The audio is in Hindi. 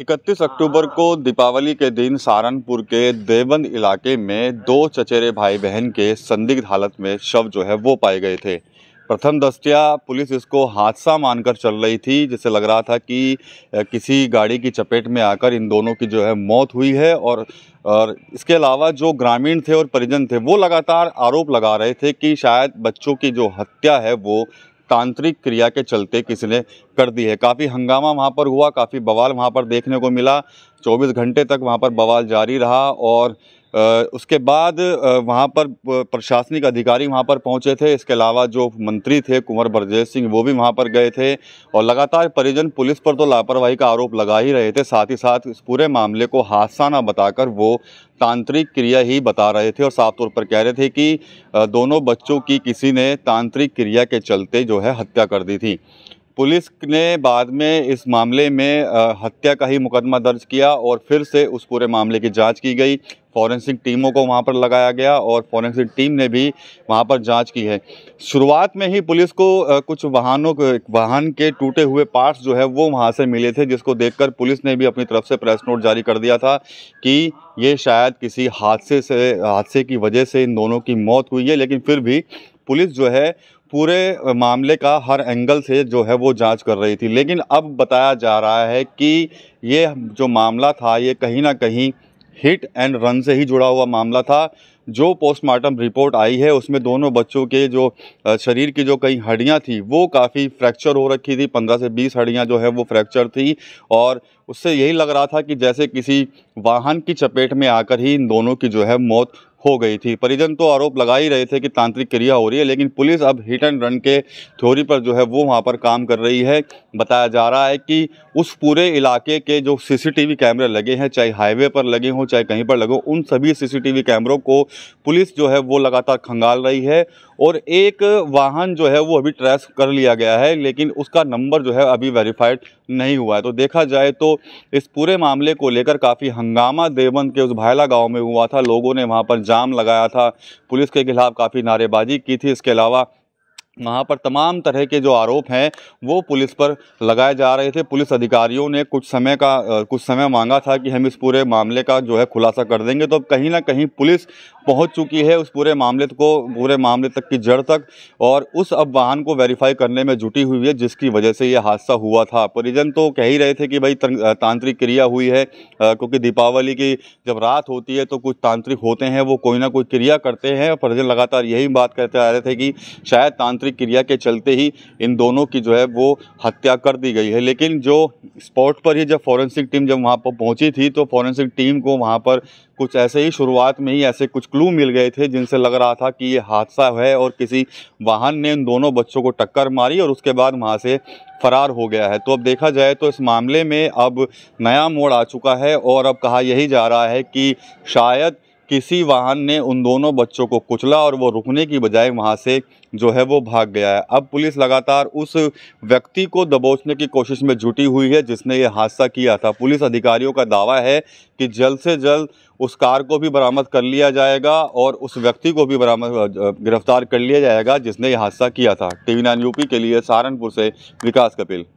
इकतीस अक्टूबर को दीपावली के दिन सहारनपुर के देवबंद इलाके में दो चचेरे भाई बहन के संदिग्ध हालत में शव जो है वो पाए गए थे प्रथम दस्तिया पुलिस इसको हादसा मानकर चल रही थी जिससे लग रहा था कि किसी गाड़ी की चपेट में आकर इन दोनों की जो है मौत हुई है और और इसके अलावा जो ग्रामीण थे और परिजन थे वो लगातार आरोप लगा रहे थे कि शायद बच्चों की जो हत्या है वो तांत्रिक क्रिया के चलते किसी ने कर दी है काफ़ी हंगामा वहाँ पर हुआ काफ़ी बवाल वहाँ पर देखने को मिला 24 घंटे तक वहाँ पर बवाल जारी रहा और उसके बाद वहाँ पर प्रशासनिक अधिकारी वहाँ पर पहुँचे थे इसके अलावा जो मंत्री थे कुंवर ब्रजेश सिंह वो भी वहाँ पर गए थे और लगातार परिजन पुलिस पर तो लापरवाही का आरोप लगा ही रहे थे साथ ही साथ इस पूरे मामले को हादसा ना बताकर वो तांत्रिक क्रिया ही बता रहे थे और साफ तौर पर कह रहे थे कि दोनों बच्चों की किसी ने तांत्रिक क्रिया के चलते जो है हत्या कर दी थी पुलिस ने बाद में इस मामले में हत्या का ही मुकदमा दर्ज किया और फिर से उस पूरे मामले की जांच की गई फॉरेंसिक टीमों को वहाँ पर लगाया गया और फॉरेंसिक टीम ने भी वहाँ पर जांच की है शुरुआत में ही पुलिस को कुछ वाहनों के वाहन के टूटे हुए पार्ट्स जो है वो वहाँ से मिले थे जिसको देखकर पुलिस ने भी अपनी तरफ से प्रेस नोट जारी कर दिया था कि ये शायद किसी हादसे से हादसे की वजह से इन दोनों की मौत हुई है लेकिन फिर भी पुलिस जो है पूरे मामले का हर एंगल से जो है वो जांच कर रही थी लेकिन अब बताया जा रहा है कि ये जो मामला था ये कहीं ना कहीं हिट एंड रन से ही जुड़ा हुआ मामला था जो पोस्टमार्टम रिपोर्ट आई है उसमें दोनों बच्चों के जो शरीर की जो कई हड्डियां थी वो काफ़ी फ्रैक्चर हो रखी थी पंद्रह से बीस हड्डियां जो है वो फ्रैक्चर थी और उससे यही लग रहा था कि जैसे किसी वाहन की चपेट में आकर ही इन दोनों की जो है मौत हो गई थी परिजन तो आरोप लगा ही रहे थे कि तांत्रिक क्रिया हो रही है लेकिन पुलिस अब हिट एंड रन के थ्योरी पर जो है वो वहाँ पर काम कर रही है बताया जा रहा है कि उस पूरे इलाके के जो सीसीटीवी कैमरे लगे हैं चाहे हाईवे पर लगे हों चाहे कहीं पर लगे हों उन सभी सीसीटीवी कैमरों को पुलिस जो है वो लगातार खंगाल रही है और एक वाहन जो है वो अभी ट्रेस कर लिया गया है लेकिन उसका नंबर जो है अभी वेरीफाइड नहीं हुआ है तो देखा जाए तो इस पूरे मामले को लेकर काफ़ी हंगामा देवबंद के उस भायला गांव में हुआ था लोगों ने वहां पर जाम लगाया था पुलिस के खिलाफ काफ़ी नारेबाजी की थी इसके अलावा वहाँ पर तमाम तरह के जो आरोप हैं वो पुलिस पर लगाए जा रहे थे पुलिस अधिकारियों ने कुछ समय का कुछ समय मांगा था कि हम इस पूरे मामले का जो है खुलासा कर देंगे तो कहीं ना कहीं पुलिस पहुंच चुकी है उस पूरे मामले को पूरे मामले तक की जड़ तक और उस अब वाहन को वेरीफाई करने में जुटी हुई है जिसकी वजह से ये हादसा हुआ था परिजन तो कह ही रहे थे कि भाई तांत्रिक क्रिया हुई है क्योंकि दीपावली की जब रात होती है तो कुछ तांत्रिक होते हैं वो कोई ना कोई क्रिया करते हैं परिजन लगातार यही बात कहते आ रहे थे कि शायद तांत्रिक लोकतांत्रिक क्रिया के चलते ही इन दोनों की जो है वो हत्या कर दी गई है लेकिन जो स्पॉट पर ही जब फॉरेंसिक टीम जब वहाँ पर पहुँची थी तो फॉरेंसिक टीम को वहाँ पर कुछ ऐसे ही शुरुआत में ही ऐसे कुछ क्लू मिल गए थे जिनसे लग रहा था कि ये हादसा है और किसी वाहन ने इन दोनों बच्चों को टक्कर मारी और उसके बाद वहाँ से फरार हो गया है तो अब देखा जाए तो इस मामले में अब नया मोड़ आ चुका है और अब कहा यही जा रहा है कि शायद किसी वाहन ने उन दोनों बच्चों को कुचला और वो रुकने की बजाय वहाँ से जो है वो भाग गया है अब पुलिस लगातार उस व्यक्ति को दबोचने की कोशिश में जुटी हुई है जिसने ये हादसा किया था पुलिस अधिकारियों का दावा है कि जल्द से जल्द उस कार को भी बरामद कर लिया जाएगा और उस व्यक्ति को भी बरामद गिरफ्तार कर लिया जाएगा जिसने यह हादसा किया था टी नाइन यूपी के लिए सहारनपुर से विकास कपिल